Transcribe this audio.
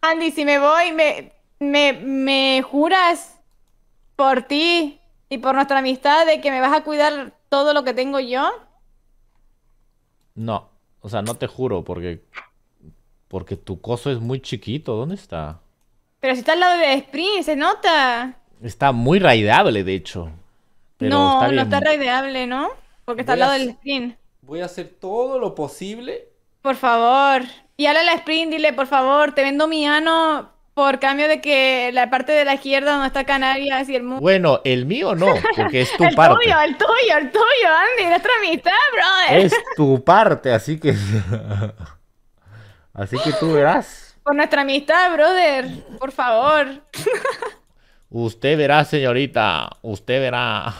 Andy, si me voy, me, me, juras por ti y por nuestra amistad de que me vas a cuidar todo lo que tengo yo. No, o sea, no te juro porque porque tu coso es muy chiquito. ¿Dónde está? Pero si está al lado del sprint, se nota. Está muy raideable, de hecho. Pero no, no está raideable, ¿no? Porque está al lado del sprint. Voy a hacer todo lo posible por favor. Y ahora la Sprint, dile, por favor, te vendo mi ano por cambio de que la parte de la izquierda no está Canarias y el mundo. Bueno, el mío no, porque es tu parte. El tuyo, el tuyo, el tuyo, Andy, nuestra amistad, brother. Es tu parte, así que. así que tú verás. Por nuestra amistad, brother, por favor. Usted verá, señorita, usted verá.